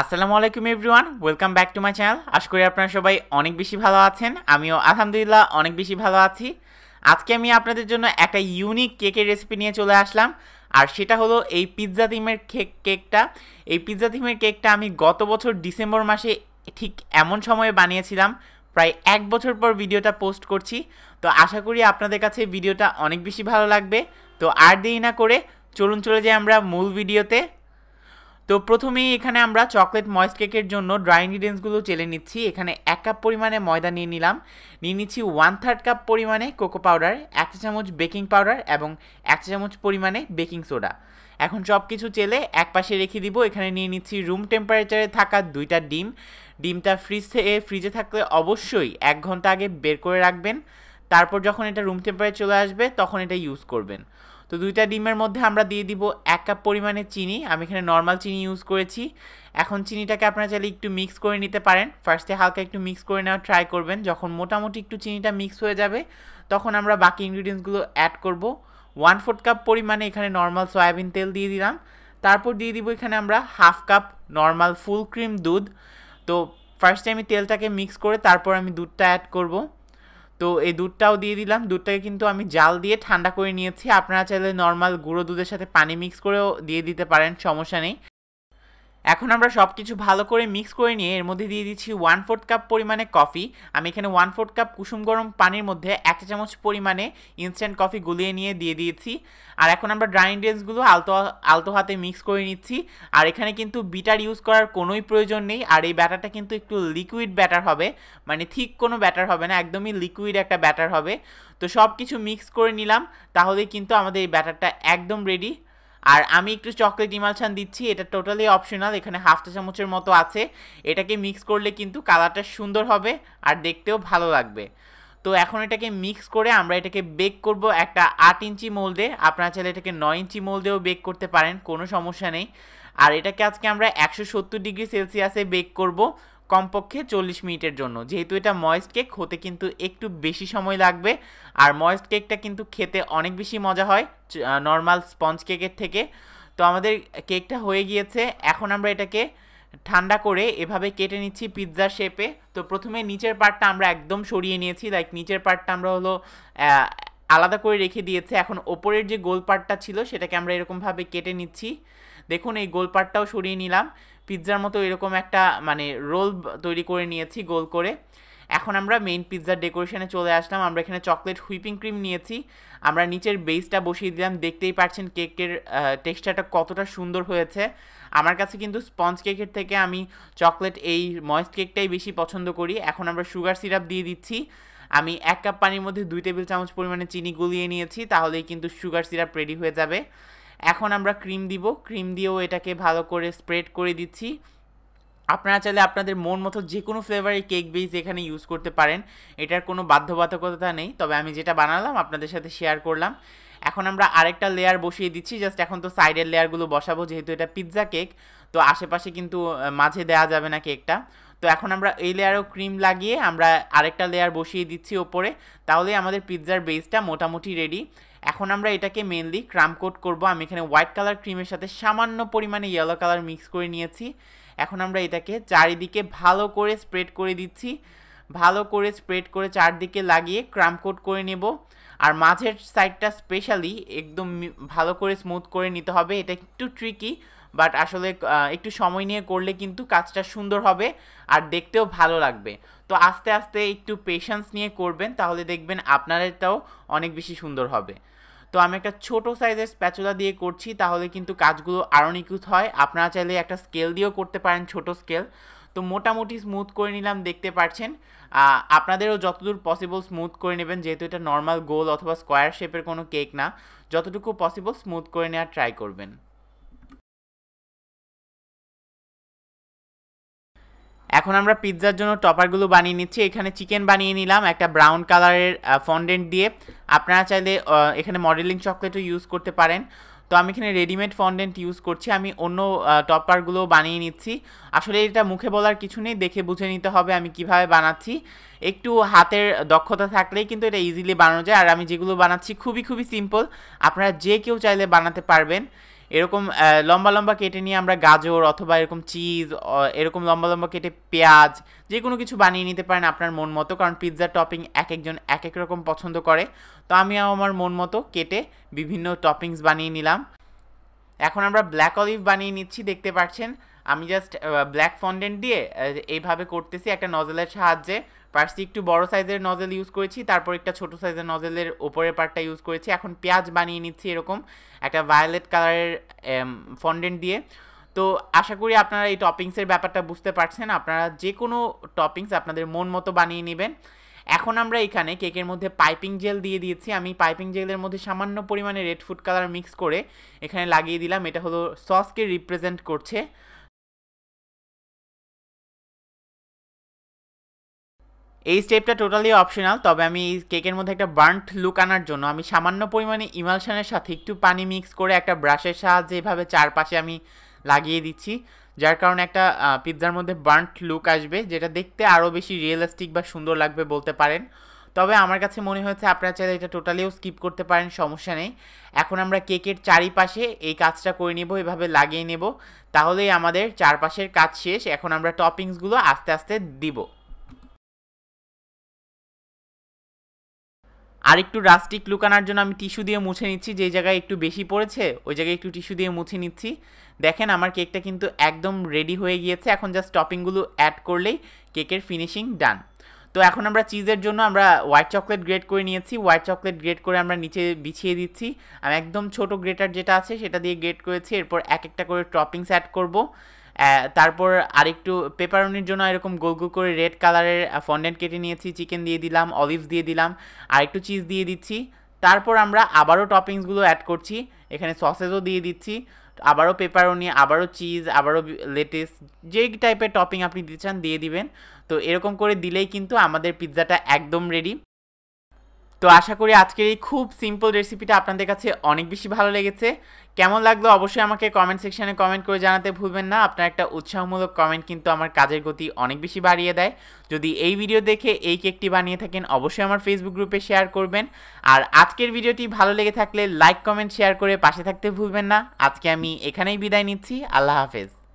আসসালামু আলাইকুম everyone welcome back to my channel আশা করি আপনারা সবাই অনেক বেশি ভালো আছেন আমিও আলহামদুলিল্লাহ অনেক বেশি ভালো আছি আজকে আমি আপনাদের জন্য একটা ইউনিক কেকের রেসিপি নিয়ে চলে আসলাম আর সেটা হলো এই পিৎজা থিমের কেক কেকটা এই পিৎজা থিমের কেকটা আমি গত বছর ডিসেম্বর মাসে ঠিক এমন সময়ে বানিয়েছিলাম প্রায় এক বছর পর ভিডিওটা পোস্ট করছি তো আশা করি আপনাদের কাছে ভিডিওটা অনেক বেশি ভালো লাগবে তো আর দেরি না করে চলুন চলে যাই আমরা মূল ভিডিওতে তো প্রথমেই এখানে আমরা চকলেট ময়েস্ট কেকের জন্য ড্রাই ইনগ্রিডিয়েন্টসগুলো চেলে নিচ্ছি এখানে এক কাপ পরিমাণে ময়দা নিয়ে নিলাম নিয়ে নিচ্ছি ওয়ান থার্ড কাপ পরিমাণে কোকো পাউডার এক চা চামচ বেকিং পাউডার এবং এক চা চামচ পরিমাণে বেকিং সোডা এখন সব কিছু চেলে এক পাশে রেখে দিব এখানে নিয়ে নিচ্ছি রুম টেম্পারেচারে থাকা দুইটা ডিম ডিমটা ফ্রিজ থেকে ফ্রিজে থাকলে অবশ্যই এক ঘন্টা আগে বের করে রাখবেন তারপর যখন এটা রুম টেম্পারেচার চলে আসবে তখন এটা ইউজ করবেন তো দুইটা ডিমের মধ্যে আমরা দিয়ে দিব এক কাপ পরিমাণে চিনি আমি এখানে নর্মাল চিনি ইউজ করেছি এখন চিনিটাকে আপনারা চাইলে একটু মিক্স করে নিতে পারেন ফার্স্টে হালকা একটু মিক্স করে নেওয়ার ট্রাই করবেন যখন মোটামুটি একটু চিনিটা মিক্স হয়ে যাবে তখন আমরা বাকি ইনগ্রিডিয়েন্টসগুলো অ্যাড করব ওয়ান ফোর্থ কাপ পরিমাণে এখানে নর্মাল সয়াবিন তেল দিয়ে দিলাম তারপর দিয়ে দিব এখানে আমরা half cup normal full cream দুধ তো ফার্স্টে আমি তেলটাকে মিক্স করে তারপর আমি দুধটা অ্যাড করবো তো এই দুধটাও দিয়ে দিলাম দুধটাকে কিন্তু আমি জাল দিয়ে ঠান্ডা করে নিয়েছি আপনারা চাইলে নর্মাল গুঁড়ো দুধের সাথে পানি মিক্স করেও দিয়ে দিতে পারেন সমস্যা নেই এখন আমরা সব কিছু ভালো করে মিক্স করে নিয়ে এর মধ্যে দিয়ে দিচ্ছি ওয়ান ফোর্থ কাপ পরিমাণে কফি আমি এখানে ওয়ান ফোর্থ কাপ কুসুম গরম পানির মধ্যে এক চামচ পরিমাণে ইনস্ট্যান্ট কফি গুলিয়ে নিয়ে দিয়ে দিয়েছি আর এখন আমরা ড্রাই ইনগ্রিয়েন্টসগুলো আলতো আলতো হাতে মিক্স করে নিচ্ছি আর এখানে কিন্তু বিটার ইউজ করার কোনোই প্রয়োজন নেই আর এই ব্যাটারটা কিন্তু একটু লিকুইড ব্যাটার হবে মানে ঠিক কোনো ব্যাটার হবে না একদমই লিকুইড একটা ব্যাটার হবে তো সব কিছু মিক্স করে নিলাম তাহলেই কিন্তু আমাদের এই ব্যাটারটা একদম রেডি আর আমি একটু চকলেট ছান দিচ্ছি এটা টোটালি অপশনাল এখানে হাফ চা চামচের মতো আছে এটাকে মিক্স করলে কিন্তু কালারটা সুন্দর হবে আর দেখতেও ভালো লাগবে তো এখন এটাকে মিক্স করে আমরা এটাকে বেক করব একটা আট ইঞ্চি মোল্ডে আপনারা চাইলে এটাকে নয় ইঞ্চি মোল্ডেও বেক করতে পারেন কোনো সমস্যা নেই আর এটাকে আজকে আমরা একশো সত্তর ডিগ্রি সেলসিয়াসে বেক করব কমপক্ষে চল্লিশ মিনিটের জন্য যেহেতু এটা ময়েস্ট কেক হতে কিন্তু একটু বেশি সময় লাগবে আর ময়েস্ট কেকটা কিন্তু খেতে অনেক বেশি মজা হয় নর্মাল স্পঞ্জ কেকের থেকে তো আমাদের কেকটা হয়ে গিয়েছে এখন আমরা এটাকে ঠান্ডা করে এভাবে কেটে নিচ্ছি পিৎজার শেপে তো প্রথমে নিচের পার্টটা আমরা একদম সরিয়ে নিয়েছি লাইক নিচের পার্টটা আমরা হলো আলাদা করে রেখে দিয়েছে এখন ওপরের যে গোল পার্টটা ছিল সেটাকে আমরা এরকমভাবে কেটে নিচ্ছি দেখুন এই গোল পার্টটাও সরিয়ে নিলাম পিৎজার মতো এরকম একটা মানে রোল তৈরি করে নিয়েছি গোল করে এখন আমরা মেইন পিৎজার ডেকোরেশনে চলে আসলাম আমরা এখানে চকলেট হুইপিং ক্রিম নিয়েছি আমরা নিচের বেসটা বসিয়ে দিলাম দেখতেই পাচ্ছেন কেকের টেক্সচারটা কতটা সুন্দর হয়েছে আমার কাছে কিন্তু স্পঞ্জ কেকের থেকে আমি চকলেট এই ময়েস্ট কেকটাই বেশি পছন্দ করি এখন আমরা সুগার সিরাপ দিয়ে দিচ্ছি আমি এক কাপ পানির মধ্যে দুই টেবিল চামচ পরিমাণে চিনি গুলিয়ে নিয়েছি তাহলেই কিন্তু সুগার সিরাপ রেডি হয়ে যাবে এখন আমরা ক্রিম দিব ক্রিম দিয়েও এটাকে ভালো করে স্প্রেড করে দিচ্ছি আপনারা চাইলে আপনাদের মন মতো যে কোনো ফ্লেভারের কেক বেস এখানে ইউজ করতে পারেন এটার কোনো বাধ্যবাধকতা নেই তবে আমি যেটা বানালাম আপনাদের সাথে শেয়ার করলাম এখন আমরা আরেকটা লেয়ার বসিয়ে দিচ্ছি জাস্ট এখন তো সাইডের লেয়ারগুলো বসাবো যেহেতু এটা পিৎজা কেক তো আশেপাশে কিন্তু মাঝে দেওয়া যাবে না কেকটা তো এখন আমরা এই লেয়ারও ক্রিম লাগিয়ে আমরা আরেকটা লেয়ার বসিয়ে দিচ্ছি ওপরে তাহলে আমাদের পিৎজার বেসটা মোটামুটি রেডি এখন আমরা এটাকে মেনলি ক্রাম কোট করব আমি এখানে হোয়াইট কালার ক্রিমের সাথে সামান্য পরিমাণে ইয়েলো কালার মিক্স করে নিয়েছি এখন আমরা এটাকে চারিদিকে ভালো করে স্প্রেড করে দিচ্ছি ভালো করে স্প্রেড করে চারদিকে লাগিয়ে ক্রাম কোট করে নেব আর মাঝের সাইডটা স্পেশালি একদম ভালো করে স্মুথ করে নিতে হবে এটা একটু ট্রিকি বাট আসলে একটু সময় নিয়ে করলে কিন্তু কাজটা সুন্দর হবে আর দেখতেও ভালো লাগবে তো আস্তে আস্তে একটু পেশেন্স নিয়ে করবেন তাহলে দেখবেন আপনারটাও অনেক বেশি সুন্দর হবে তো আমি একটা ছোট সাইজের স্প্যাচুলা দিয়ে করছি তাহলে কিন্তু কাজগুলো আরও নিকুত হয় আপনারা চাইলে একটা স্কেল দিয়েও করতে পারেন ছোট স্কেল তো মোটামুটি স্মুথ করে নিলাম দেখতে পাচ্ছেন আপনাদেরও যতদূর পসিবল স্মুথ করে নেবেন যেহেতু এটা নর্মাল গোল অথবা স্কোয়ার শেপের কোনো কেক না যতটুকু পসিবল স্মুথ করে নেওয়ার ট্রাই করবেন এখন আমরা পিৎজার জন্য টপারগুলো বানিয়ে নিচ্ছি এখানে চিকেন বানিয়ে নিলাম একটা ব্রাউন কালারের ফন্ডেন্ট দিয়ে আপনারা চাইলে এখানে মডেলিং চকলেটও ইউজ করতে পারেন তো আমি এখানে রেডিমেড ফন্ডেন্ট ইউজ করছি আমি অন্য টপারগুলো বানিয়ে নিচ্ছি আসলে এটা মুখে বলার কিছু নেই দেখে বুঝে নিতে হবে আমি কিভাবে বানাচ্ছি একটু হাতের দক্ষতা থাকলেই কিন্তু এটা ইজিলি বানানো যায় আর আমি যেগুলো বানাচ্ছি খুবই খুবই সিম্পল আপনারা যে কেউ চাইলে বানাতে পারবেন এরকম লম্বা লম্বা কেটে নিয়ে আমরা গাজর অথবা এরকম চিজ এরকম লম্বা লম্বা কেটে পেঁয়াজ যে কোনো কিছু বানিয়ে নিতে পারেন আপনার মন মতো কারণ পিৎজা টপিং এক একজন এক এক রকম পছন্দ করে তো আমি আমার মন মতো কেটে বিভিন্ন টপিংস বানিয়ে নিলাম এখন আমরা ব্ল্যাক অলিভ বানিয়ে নিচ্ছি দেখতে পাচ্ছেন আমি জাস্ট ব্ল্যাক ফন্ডেন্ট দিয়ে এইভাবে করতেছি একটা নজেলের সাহায্যে পার্সি একটু বড় সাইজের নজেল ইউজ করেছি তারপর একটা ছোট সাইজের নজেলের ওপরের পার্টটা ইউজ করেছি এখন পেঁয়াজ বানিয়ে নিচ্ছি এরকম একটা ভায়োলেট কালারের ফন্ডেন্ট দিয়ে তো আশা করি আপনারা এই টপিংসের ব্যাপারটা বুঝতে পারছেন আপনারা যে কোনো টপিংস আপনাদের মন মতো বানিয়ে নেবেন এখন আমরা এখানে কেকের মধ্যে পাইপিং জেল দিয়ে দিয়েছি আমি পাইপিং জেলের মধ্যে সামান্য পরিমাণে রেড ফুড কালার মিক্স করে এখানে লাগিয়ে দিলাম এটা হলো সসকে রিপ্রেজেন্ট করছে এই স্টেপটা টোটালি অপশনাল তবে আমি কেকের মধ্যে একটা বার্ন্ট লুক আনার জন্য আমি সামান্য পরিমাণে ইমালশানের সাথে একটু পানি মিক্স করে একটা ব্রাশের সাহায্যে এভাবে চারপাশে আমি লাগিয়ে দিচ্ছি যার কারণে একটা পিৎজার মধ্যে বার্ন্ট লুক আসবে যেটা দেখতে আরও বেশি রিয়েলিস্টিক বা সুন্দর লাগবে বলতে পারেন তবে আমার কাছে মনে হয়েছে আপনারা চাইলে এটা টোটালিও স্কিপ করতে পারেন সমস্যা নেই এখন আমরা কেকের চারিপাশে এই কাজটা করে নেব এভাবে লাগিয়ে নেব তাহলেই আমাদের চারপাশের কাজ শেষ এখন আমরা টপিংসগুলো আস্তে আস্তে দিব আর একটু রাস্টিক লুকানোর জন্য আমি টিস্যু দিয়ে মুছে নিচ্ছি যে জায়গায় একটু বেশি পড়েছে ওই জায়গায় একটু টিস্যু দিয়ে মুছে নিচ্ছি দেখেন আমার কেকটা কিন্তু একদম রেডি হয়ে গিয়েছে এখন জাস্ট টপিংগুলো অ্যাড করলেই কেকের ফিনিশিং ডান তো এখন আমরা চিজের জন্য আমরা হোয়াইট চকলেট গ্রেড করে নিয়েছি হোয়াইট চকলেট গ্রেড করে আমরা নিচে বিছিয়ে দিচ্ছি আমি একদম ছোট গ্রেটার যেটা আছে সেটা দিয়ে গ্রেড করেছি এরপর এক একটা করে টপিংস অ্যাড করব তারপর আরেকটু পেপারনির জন্য এরকম গোল গোল করে রেড কালারের ফন্ডেন্ট কেটে নিয়েছি চিকেন দিয়ে দিলাম অলিভস দিয়ে দিলাম আরেকটু চিজ দিয়ে দিচ্ছি তারপর আমরা আবারও টপিংসগুলো অ্যাড করছি এখানে সসেজও দিয়ে দিচ্ছি আবারও পেপারনি আবারও চিজ আবারও লেটেস্ট যেই টাইপের টপিং আপনি দিতে চান দিয়ে দিবেন তো এরকম করে দিলেই কিন্তু আমাদের পিৎজাটা একদম রেডি তো আশা করি আজকের এই খুব সিম্পল রেসিপিটা আপনাদের কাছে অনেক বেশি ভালো লেগেছে কেমন লাগলো অবশ্যই আমাকে কমেন্ট সেকশানে কমেন্ট করে জানাতে ভুলবেন না আপনার একটা উৎসাহমূলক কমেন্ট কিন্তু আমার কাজের গতি অনেক বেশি বাড়িয়ে দেয় যদি এই ভিডিও দেখে এই কেকটি বানিয়ে থাকেন অবশ্যই আমার ফেসবুক গ্রুপে শেয়ার করবেন আর আজকের ভিডিওটি ভালো লেগে থাকলে লাইক কমেন্ট শেয়ার করে পাশে থাকতে ভুলবেন না আজকে আমি এখানেই বিদায় নিচ্ছি আল্লাহ হাফেজ